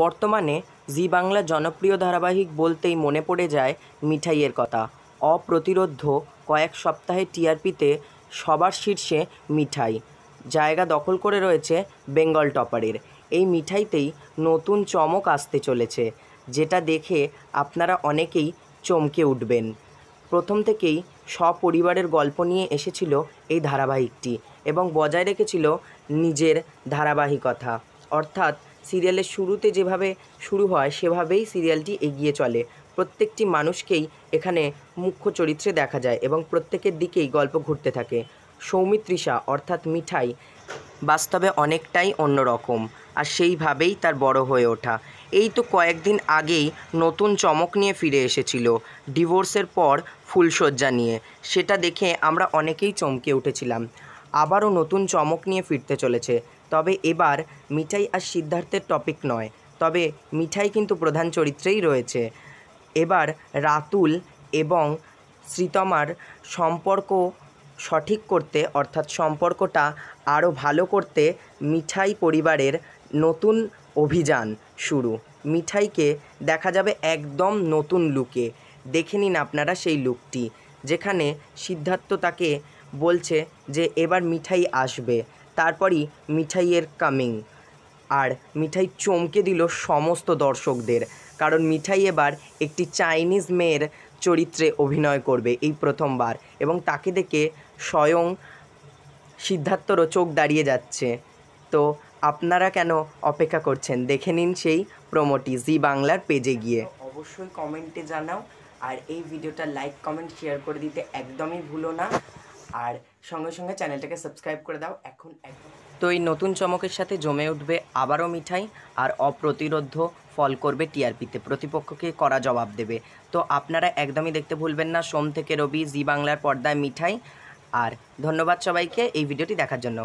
বর্তমানে জি বাংলা জনপ্রিয় ধারাবাহিক বলতেই মনে পড়ে যায় মিঠাইয়ের কথা অপ্রতিরোধ্য কয়েক সপ্তাহে টিআরপিতে সবার শীর্ষে মিঠাই জায়গা দখল করে রয়েছে বেঙ্গল টপারের এই মিঠাইতেই নতুন চমক আসতে চলেছে যেটা দেখে আপনারা অনেকেই চমকে উঠবেন প্রথম থেকেই সপরিবারের গল্প নিয়ে এসেছিল এই ধারাবাহিকটি এবং বজায় রেখেছিল নিজের ধারাবাহিকতা অর্থাৎ সিরিয়ালের শুরুতে যেভাবে শুরু হয় সেভাবেই সিরিয়ালটি এগিয়ে চলে প্রত্যেকটি মানুষকেই এখানে মুখ্য চরিত্রে দেখা যায় এবং প্রত্যেকের দিকেই গল্প ঘুরতে থাকে সৌমিত্রিষা অর্থাৎ মিঠাই বাস্তবে অনেকটাই অন্যরকম আর সেইভাবেই তার বড় হয়ে ওঠা এই তো কয়েকদিন আগেই নতুন চমক নিয়ে ফিরে এসেছিল ডিভোর্সের পর ফুলশয্যা নিয়ে সেটা দেখে আমরা অনেকেই চমকে উঠেছিলাম আবারও নতুন চমক নিয়ে ফিরতে চলেছে তবে এবার মিঠাই আর সিদ্ধার্থের টপিক নয় তবে মিঠাই কিন্তু প্রধান চরিত্রেই রয়েছে এবার রাতুল এবং শ্রীতমার সম্পর্ক সঠিক করতে অর্থাৎ সম্পর্কটা আরও ভালো করতে মিঠাই পরিবারের নতুন অভিযান শুরু মিঠাইকে দেখা যাবে একদম নতুন লুকে দেখে নিন আপনারা সেই লুকটি যেখানে সিদ্ধার্থ তাকে বলছে যে এবার মিঠাই আসবে তারপরই মিঠাইয়ের কামিং আর মিঠাই চমকে দিল সমস্ত দর্শকদের কারণ মিঠাই এবার একটি চাইনিজ মেয়ের চরিত্রে অভিনয় করবে এই প্রথমবার এবং তাকে দেখে স্বয়ং সিদ্ধার্থরও চোখ দাঁড়িয়ে যাচ্ছে তো আপনারা কেন অপেক্ষা করছেন দেখে নিন সেই প্রোমোটি জি বাংলার পেজে গিয়ে অবশ্যই কমেন্টে জানাও আর এই ভিডিওটা লাইক কমেন্ট শেয়ার করে দিতে একদমই ভুলো না আর সঙ্গে সঙ্গে চ্যানেলটাকে সাবস্ক্রাইব করে দাও এখন তো এই নতুন চমকের সাথে জমে উঠবে আবারও মিঠাই আর অপ্রতিরোধ ফল করবে টিআরপিতে প্রতিপক্ষকে করা জবাব দেবে তো আপনারা একদমই দেখতে ভুলবেন না সোম থেকে রবি জি বাংলার পর্দায় মিঠাই আর ধন্যবাদ সবাইকে এই ভিডিওটি দেখার জন্য